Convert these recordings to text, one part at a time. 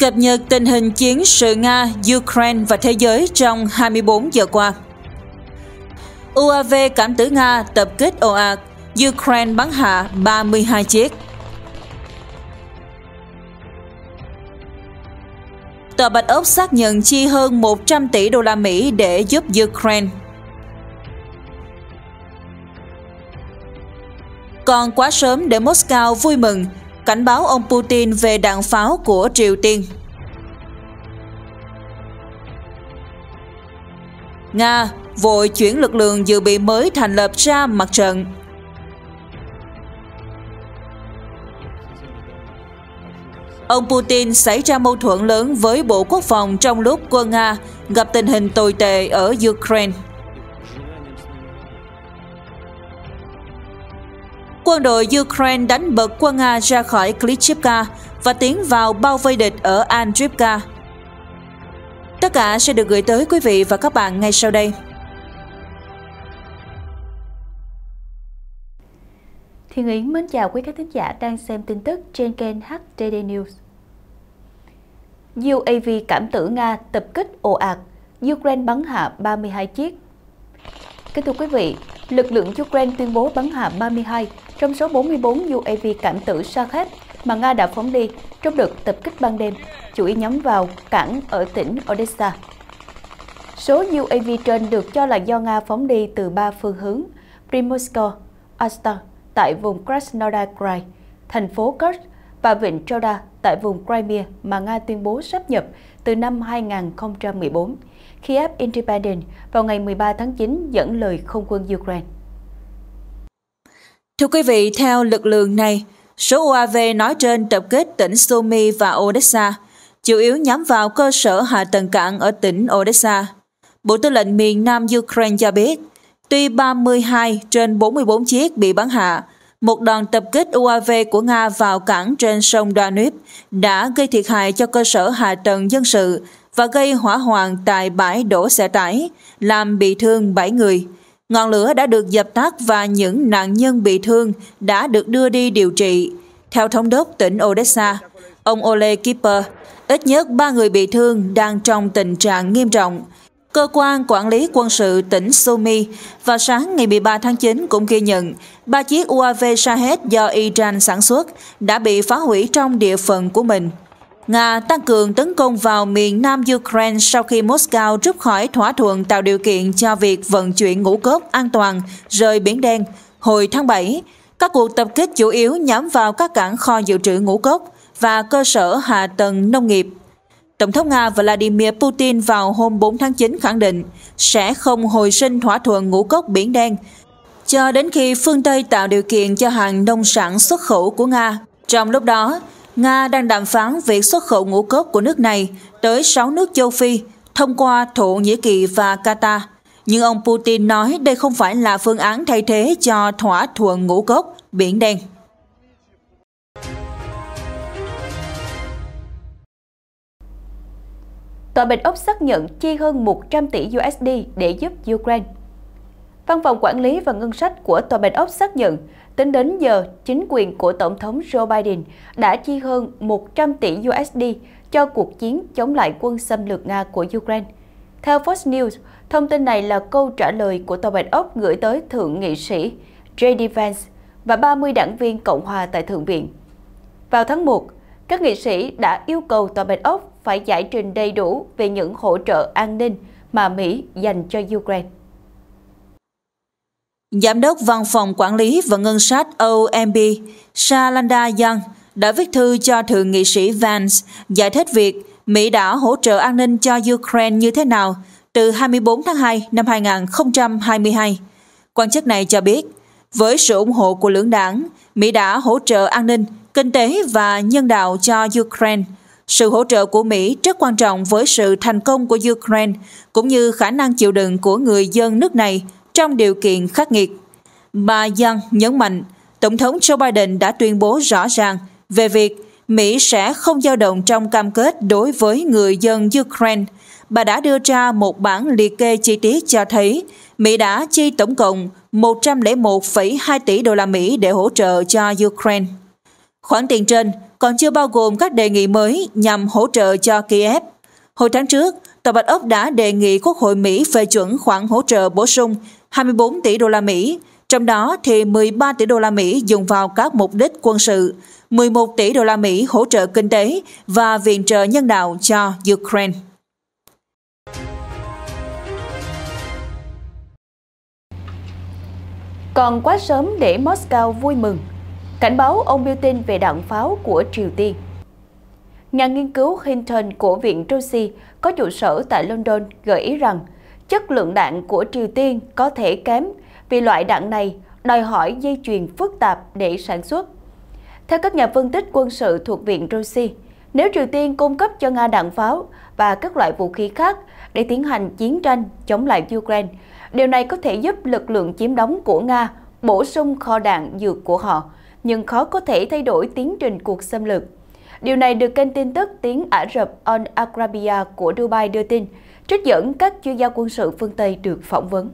cập nhật tình hình chiến sự Nga, Ukraine và thế giới trong 24 giờ qua. UAV cảm tử Nga tập kích ồ ạt, Ukraine bắn hạ 32 chiếc. Tòa Bạch Ốc xác nhận chi hơn 100 tỷ đô la Mỹ để giúp Ukraine. Còn quá sớm để Moscow vui mừng cảnh báo ông Putin về đạn pháo của Triều Tiên. Nga vội chuyển lực lượng dự bị mới thành lập ra mặt trận. Ông Putin xảy ra mâu thuẫn lớn với Bộ Quốc phòng trong lúc quân Nga gặp tình hình tồi tệ ở Ukraine. quân đội Ukraine đánh bật quân Nga ra khỏi Klitschivka và tiến vào bao vây địch ở Andrivka. Tất cả sẽ được gửi tới quý vị và các bạn ngay sau đây. Thiên Yến mến chào quý các thính giả đang xem tin tức trên kênh HTD News. UAV cảm tử Nga tập kích ồ ạt, Ukraine bắn hạ 32 chiếc. Kính thưa quý vị, lực lượng Ukraine tuyên bố bắn hạ 32 trong số 44 UAV cảm tử Sakhet mà Nga đã phóng đi trong đợt tập kích ban đêm, chủ yếu nhắm vào cảng ở tỉnh Odessa. Số UAV trên được cho là do Nga phóng đi từ ba phương hướng Primorsko, Asta tại vùng Krasnodar Krai, thành phố Kursk và vịnh Troda tại vùng Crimea mà Nga tuyên bố sáp nhập từ năm 2014. Kiev Independent vào ngày 13 tháng 9 dẫn lời không quân Ukraine. Thưa quý vị, theo lực lượng này, số UAV nói trên tập kết tỉnh Sumy và Odessa, chủ yếu nhắm vào cơ sở hạ tầng cảng ở tỉnh Odessa. Bộ Tư lệnh miền Nam Ukraine cho biết, tuy 32 trên 44 chiếc bị bắn hạ, một đoàn tập kết UAV của Nga vào cảng trên sông Danube đã gây thiệt hại cho cơ sở hạ tầng dân sự và gây hỏa hoạn tại bãi đổ xe tải, làm bị thương 7 người. Ngọn lửa đã được dập tắt và những nạn nhân bị thương đã được đưa đi điều trị. Theo thống đốc tỉnh Odessa, ông Ole Kipper, ít nhất 3 người bị thương đang trong tình trạng nghiêm trọng. Cơ quan Quản lý Quân sự tỉnh Sumy vào sáng ngày 13 tháng 9 cũng ghi nhận ba chiếc UAV Shahed do Iran sản xuất đã bị phá hủy trong địa phận của mình. Nga tăng cường tấn công vào miền nam Ukraine sau khi Moscow rút khỏi thỏa thuận tạo điều kiện cho việc vận chuyển ngũ cốc an toàn rời Biển Đen hồi tháng 7. Các cuộc tập kích chủ yếu nhắm vào các cảng kho dự trữ ngũ cốc và cơ sở hạ tầng nông nghiệp. Tổng thống Nga Vladimir Putin vào hôm 4 tháng 9 khẳng định sẽ không hồi sinh thỏa thuận ngũ cốc Biển Đen cho đến khi phương Tây tạo điều kiện cho hàng nông sản xuất khẩu của Nga. Trong lúc đó, Nga đang đàm phán việc xuất khẩu ngũ cốc của nước này tới 6 nước châu Phi thông qua Thổ Nhĩ Kỳ và Qatar. Nhưng ông Putin nói đây không phải là phương án thay thế cho thỏa thuận ngũ cốc Biển Đen. Tòa Bình Úc xác nhận chi hơn 100 tỷ USD để giúp Ukraine. Văn phòng quản lý và ngân sách của Tòa bình Ốc xác nhận Tính đến giờ, chính quyền của Tổng thống Joe Biden đã chi hơn 100 tỷ USD cho cuộc chiến chống lại quân xâm lược Nga của Ukraine. Theo Fox News, thông tin này là câu trả lời của Tòa Bạch Ốc gửi tới Thượng nghị sĩ J.D. Vance và 30 đảng viên Cộng hòa tại Thượng viện. Vào tháng 1, các nghị sĩ đã yêu cầu Tòa Bạch Ốc phải giải trình đầy đủ về những hỗ trợ an ninh mà Mỹ dành cho Ukraine. Giám đốc Văn phòng Quản lý và Ngân sách OMB Shalanda Young đã viết thư cho Thượng nghị sĩ Vance giải thích việc Mỹ đã hỗ trợ an ninh cho Ukraine như thế nào từ 24 tháng 2 năm 2022. Quan chức này cho biết, với sự ủng hộ của lưỡng đảng, Mỹ đã hỗ trợ an ninh, kinh tế và nhân đạo cho Ukraine. Sự hỗ trợ của Mỹ rất quan trọng với sự thành công của Ukraine, cũng như khả năng chịu đựng của người dân nước này trong điều kiện khắc nghiệt. Bà Yang nhấn mạnh, Tổng thống Joe Biden đã tuyên bố rõ ràng về việc Mỹ sẽ không dao động trong cam kết đối với người dân Ukraine. Bà đã đưa ra một bản liệt kê chi tiết cho thấy Mỹ đã chi tổng cộng 101,2 tỷ đô la Mỹ để hỗ trợ cho Ukraine. Khoản tiền trên còn chưa bao gồm các đề nghị mới nhằm hỗ trợ cho Kiev. Hồi tháng trước, Tòa Bạch Ốc đã đề nghị Quốc hội Mỹ phê chuẩn khoản hỗ trợ bổ sung 24 tỷ đô la Mỹ, trong đó thì 13 tỷ đô la Mỹ dùng vào các mục đích quân sự, 11 tỷ đô la Mỹ hỗ trợ kinh tế và viện trợ nhân đạo cho Ukraine. Còn quá sớm để Moscow vui mừng, cảnh báo ông Putin về đạn pháo của Triều Tiên. Nhà nghiên cứu Hinton của Viện Rossi có trụ sở tại London gợi ý rằng chất lượng đạn của Triều Tiên có thể kém vì loại đạn này đòi hỏi dây chuyền phức tạp để sản xuất. Theo các nhà phân tích quân sự thuộc Viện Rossi, nếu Triều Tiên cung cấp cho Nga đạn pháo và các loại vũ khí khác để tiến hành chiến tranh chống lại Ukraine, điều này có thể giúp lực lượng chiếm đóng của Nga bổ sung kho đạn dược của họ, nhưng khó có thể thay đổi tiến trình cuộc xâm lược. Điều này được kênh tin tức tiếng Ả Rập Al Arabia của Dubai đưa tin, trích dẫn các chuyên gia quân sự phương Tây được phỏng vấn.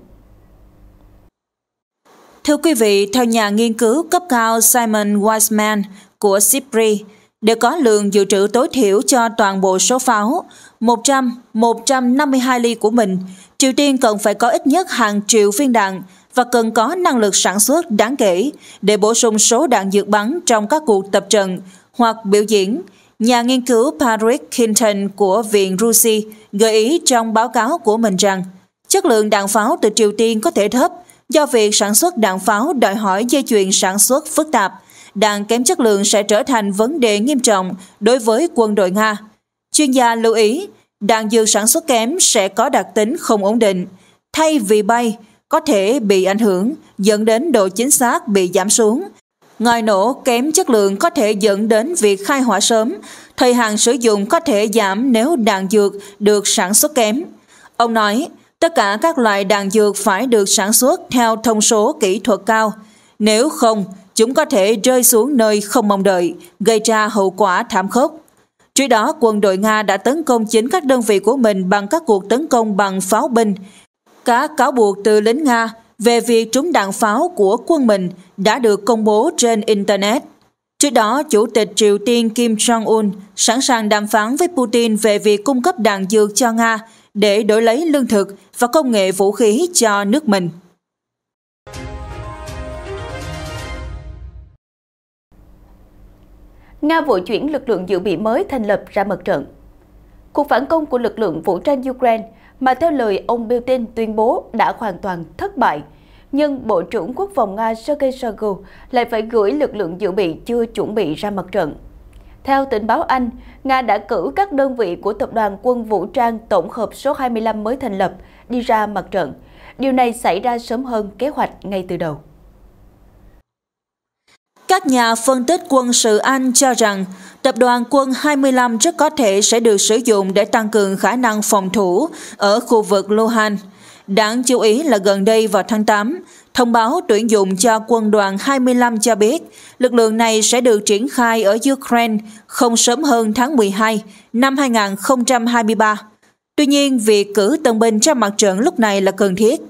Thưa quý vị, theo nhà nghiên cứu cấp cao Simon Wiseman của CIPRI, để có lượng dự trữ tối thiểu cho toàn bộ số pháo 100-152 ly của mình, Triều Tiên cần phải có ít nhất hàng triệu viên đạn và cần có năng lực sản xuất đáng kể để bổ sung số đạn dược bắn trong các cuộc tập trận hoặc biểu diễn Nhà nghiên cứu Patrick Hinton của Viện Rusi gợi ý trong báo cáo của mình rằng chất lượng đạn pháo từ Triều Tiên có thể thấp do việc sản xuất đạn pháo đòi hỏi dây chuyền sản xuất phức tạp. Đạn kém chất lượng sẽ trở thành vấn đề nghiêm trọng đối với quân đội Nga. Chuyên gia lưu ý, đạn dược sản xuất kém sẽ có đặc tính không ổn định. Thay vì bay, có thể bị ảnh hưởng, dẫn đến độ chính xác bị giảm xuống Ngòi nổ kém chất lượng có thể dẫn đến việc khai hỏa sớm, thời hạn sử dụng có thể giảm nếu đạn dược được sản xuất kém. Ông nói, tất cả các loại đạn dược phải được sản xuất theo thông số kỹ thuật cao. Nếu không, chúng có thể rơi xuống nơi không mong đợi, gây ra hậu quả thảm khốc. Trước đó, quân đội Nga đã tấn công chính các đơn vị của mình bằng các cuộc tấn công bằng pháo binh. Các cáo buộc từ lính Nga về việc trúng đạn pháo của quân mình đã được công bố trên Internet. Trước đó, Chủ tịch Triều Tiên Kim Jong-un sẵn sàng đàm phán với Putin về việc cung cấp đạn dược cho Nga để đổi lấy lương thực và công nghệ vũ khí cho nước mình. Nga vội chuyển lực lượng dự bị mới thành lập ra mặt trận. Cuộc phản công của lực lượng vũ trang Ukraine mà theo lời ông Putin tuyên bố đã hoàn toàn thất bại. Nhưng Bộ trưởng Quốc phòng Nga Sergei Shoigu lại phải gửi lực lượng dự bị chưa chuẩn bị ra mặt trận. Theo tình báo Anh, Nga đã cử các đơn vị của Tập đoàn Quân Vũ trang Tổng hợp số 25 mới thành lập đi ra mặt trận. Điều này xảy ra sớm hơn kế hoạch ngay từ đầu. Các nhà phân tích quân sự Anh cho rằng tập đoàn quân 25 rất có thể sẽ được sử dụng để tăng cường khả năng phòng thủ ở khu vực Luhansk. Đáng chú ý là gần đây vào tháng 8, thông báo tuyển dụng cho quân đoàn 25 cho biết lực lượng này sẽ được triển khai ở Ukraine không sớm hơn tháng 12 năm 2023. Tuy nhiên, việc cử tân binh cho mặt trận lúc này là cần thiết.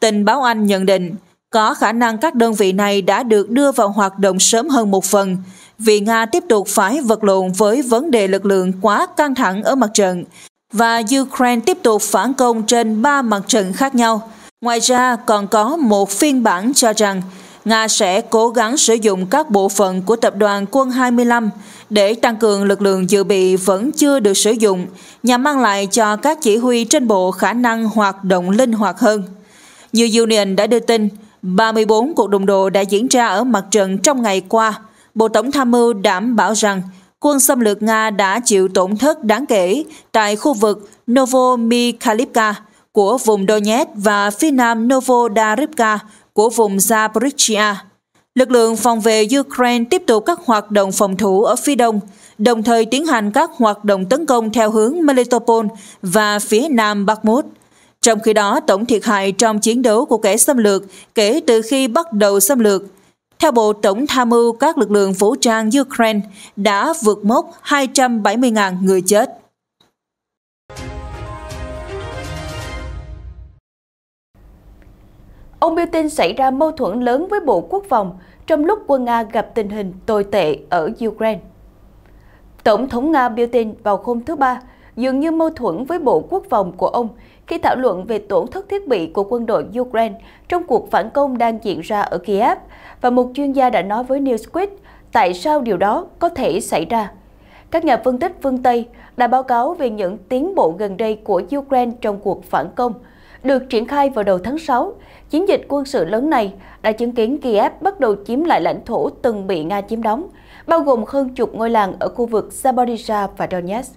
Tình báo Anh nhận định, có khả năng các đơn vị này đã được đưa vào hoạt động sớm hơn một phần, vì Nga tiếp tục phải vật lộn với vấn đề lực lượng quá căng thẳng ở mặt trận, và Ukraine tiếp tục phản công trên ba mặt trận khác nhau. Ngoài ra, còn có một phiên bản cho rằng Nga sẽ cố gắng sử dụng các bộ phận của tập đoàn quân 25 để tăng cường lực lượng dự bị vẫn chưa được sử dụng nhằm mang lại cho các chỉ huy trên bộ khả năng hoạt động linh hoạt hơn. Như Union đã đưa tin, 34 cuộc đụng độ đã diễn ra ở mặt trận trong ngày qua. Bộ Tổng tham mưu đảm bảo rằng quân xâm lược Nga đã chịu tổn thất đáng kể tại khu vực Novomykhailivka của vùng Donetsk và phía nam Novodarivka của vùng Zaporizhia. Lực lượng phòng vệ Ukraine tiếp tục các hoạt động phòng thủ ở phía đông, đồng thời tiến hành các hoạt động tấn công theo hướng Melitopol và phía nam Bakhmut. Trong khi đó, tổng thiệt hại trong chiến đấu của kẻ xâm lược kể từ khi bắt đầu xâm lược, theo Bộ Tổng Tham mưu các lực lượng vũ trang Ukraine đã vượt mốc 270.000 người chết. Ông Putin xảy ra mâu thuẫn lớn với Bộ Quốc phòng trong lúc quân Nga gặp tình hình tồi tệ ở Ukraine. Tổng thống Nga Putin vào hôm thứ Ba dường như mâu thuẫn với Bộ Quốc phòng của ông khi thảo luận về tổn thất thiết bị của quân đội Ukraine trong cuộc phản công đang diễn ra ở Kiev. Và một chuyên gia đã nói với Newsweek tại sao điều đó có thể xảy ra. Các nhà phân tích phương Tây đã báo cáo về những tiến bộ gần đây của Ukraine trong cuộc phản công. Được triển khai vào đầu tháng 6, chiến dịch quân sự lớn này đã chứng kiến Kiev bắt đầu chiếm lại lãnh thổ từng bị Nga chiếm đóng, bao gồm hơn chục ngôi làng ở khu vực Zaporizhia và Donetsk.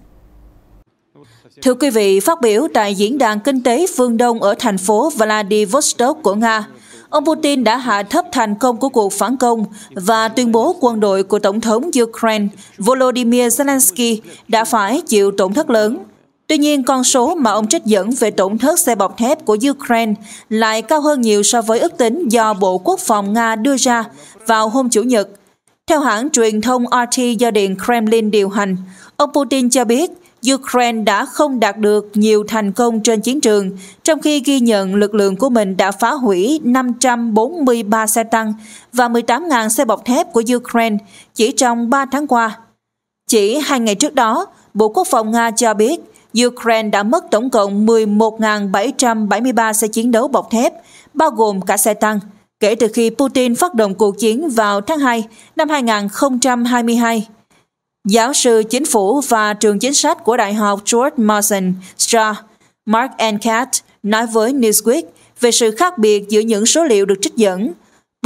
Thưa quý vị, phát biểu tại Diễn đàn Kinh tế Phương Đông ở thành phố Vladivostok của Nga, ông Putin đã hạ thấp thành công của cuộc phản công và tuyên bố quân đội của Tổng thống Ukraine Volodymyr Zelensky đã phải chịu tổn thất lớn. Tuy nhiên, con số mà ông trích dẫn về tổn thất xe bọc thép của Ukraine lại cao hơn nhiều so với ước tính do Bộ Quốc phòng Nga đưa ra vào hôm Chủ nhật. Theo hãng truyền thông RT do Điện Kremlin điều hành, ông Putin cho biết Ukraine đã không đạt được nhiều thành công trên chiến trường, trong khi ghi nhận lực lượng của mình đã phá hủy 543 xe tăng và 18.000 xe bọc thép của Ukraine chỉ trong 3 tháng qua. Chỉ hai ngày trước đó, Bộ Quốc phòng Nga cho biết Ukraine đã mất tổng cộng 11.773 xe chiến đấu bọc thép, bao gồm cả xe tăng, kể từ khi Putin phát động cuộc chiến vào tháng 2 năm 2022. Giáo sư chính phủ và trường chính sách của Đại học George Mason Strah Mark Encat, nói với Newsweek về sự khác biệt giữa những số liệu được trích dẫn.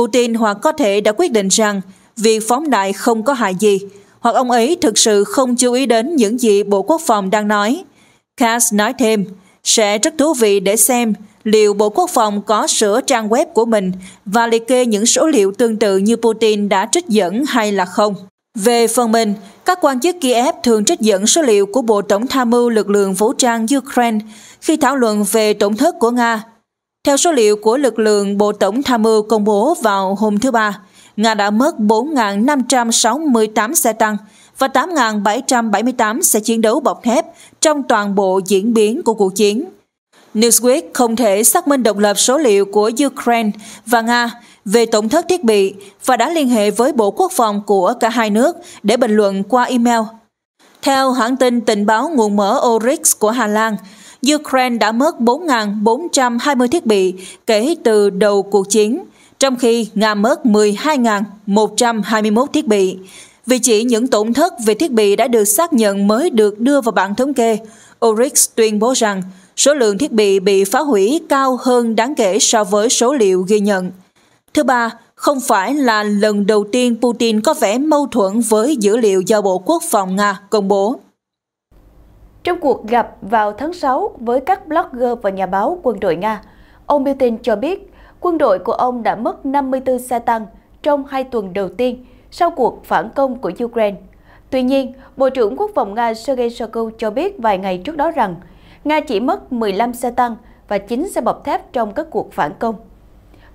Putin hoặc có thể đã quyết định rằng việc phóng đại không có hại gì, hoặc ông ấy thực sự không chú ý đến những gì Bộ Quốc phòng đang nói. Cass nói thêm, sẽ rất thú vị để xem liệu Bộ Quốc phòng có sửa trang web của mình và liệt kê những số liệu tương tự như Putin đã trích dẫn hay là không. Về phần mình, các quan chức Kiev thường trích dẫn số liệu của Bộ Tổng tham mưu lực lượng vũ trang Ukraine khi thảo luận về tổn thất của Nga. Theo số liệu của lực lượng Bộ Tổng tham mưu công bố vào hôm thứ Ba, Nga đã mất 4.568 xe tăng và 8.778 xe chiến đấu bọc thép trong toàn bộ diễn biến của cuộc chiến. Newsweek không thể xác minh độc lập số liệu của Ukraine và Nga về tổn thất thiết bị và đã liên hệ với Bộ Quốc phòng của cả hai nước để bình luận qua email. Theo hãng tin tình báo nguồn mở Oryx của Hà Lan, Ukraine đã mất 4.420 thiết bị kể từ đầu cuộc chiến, trong khi Nga mất 12.121 thiết bị. Vì chỉ những tổn thất về thiết bị đã được xác nhận mới được đưa vào bảng thống kê, Oryx tuyên bố rằng số lượng thiết bị bị phá hủy cao hơn đáng kể so với số liệu ghi nhận. Thứ ba, không phải là lần đầu tiên Putin có vẻ mâu thuẫn với dữ liệu do Bộ Quốc phòng Nga công bố. Trong cuộc gặp vào tháng 6 với các blogger và nhà báo quân đội Nga, ông Putin cho biết quân đội của ông đã mất 54 xe tăng trong hai tuần đầu tiên sau cuộc phản công của Ukraine. Tuy nhiên, Bộ trưởng Quốc phòng Nga Sergei Shoigu cho biết vài ngày trước đó rằng Nga chỉ mất 15 xe tăng và 9 xe bọc thép trong các cuộc phản công.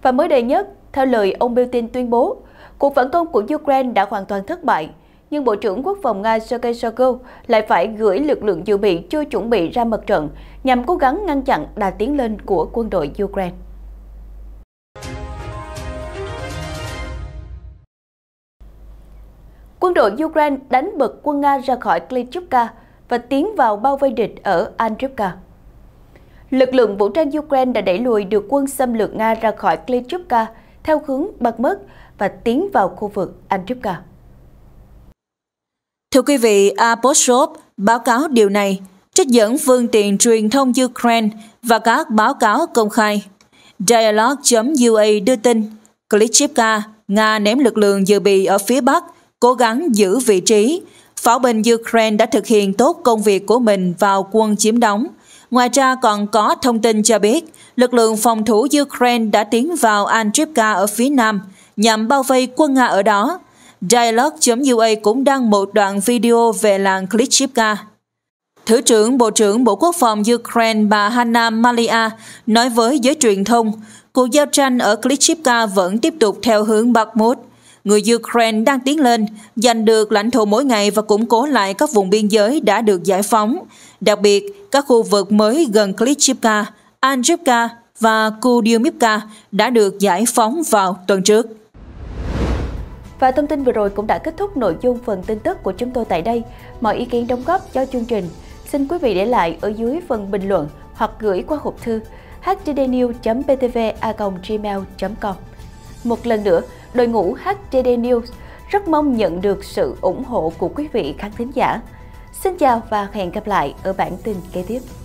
Và mới đây nhất, theo lời ông Putin tuyên bố, cuộc phản công của Ukraine đã hoàn toàn thất bại, nhưng Bộ trưởng Quốc phòng Nga Sergei Shoigu lại phải gửi lực lượng dự bị chưa chuẩn bị ra mặt trận nhằm cố gắng ngăn chặn đà tiến lên của quân đội Ukraine. Quân đội Ukraine đánh bật quân Nga ra khỏi Klitschivka và tiến vào bao vây địch ở Andrivka. Lực lượng vũ trang Ukraine đã đẩy lùi được quân xâm lược Nga ra khỏi Klitschivka theo hướng Bakhmut và tiến vào khu vực Andrivka. Thưa quý vị, Apostrophe báo cáo điều này, trích dẫn phương tiện truyền thông Ukraine và các báo cáo công khai. Dialog.ua đưa tin, Klitschivka, Nga ném lực lượng dự bị ở phía Bắc, cố gắng giữ vị trí. Pháo binh Ukraine đã thực hiện tốt công việc của mình vào quân chiếm đóng. Ngoài ra còn có thông tin cho biết, lực lượng phòng thủ Ukraine đã tiến vào Andrivka ở phía nam nhằm bao vây quân Nga ở đó. Dialog.ua cũng đăng một đoạn video về làng Klitschivka. Thứ trưởng Bộ trưởng Bộ Quốc phòng Ukraine bà Hanna Malia nói với giới truyền thông, cuộc giao tranh ở Klitschivka vẫn tiếp tục theo hướng Bakhmut. Người Ukraine đang tiến lên, giành được lãnh thổ mỗi ngày và củng cố lại các vùng biên giới đã được giải phóng, đặc biệt các khu vực mới gần Klitschivka, Andrevka và Kudyumivka đã được giải phóng vào tuần trước. Và thông tin vừa rồi cũng đã kết thúc nội dung phần tin tức của chúng tôi tại đây. Mọi ý kiến đóng góp cho chương trình xin quý vị để lại ở dưới phần bình luận hoặc gửi qua hộp thư htdnews.btva.gmail.com Một lần nữa, đội ngũ HTD News rất mong nhận được sự ủng hộ của quý vị khán thính giả. Xin chào và hẹn gặp lại ở bản tin kế tiếp.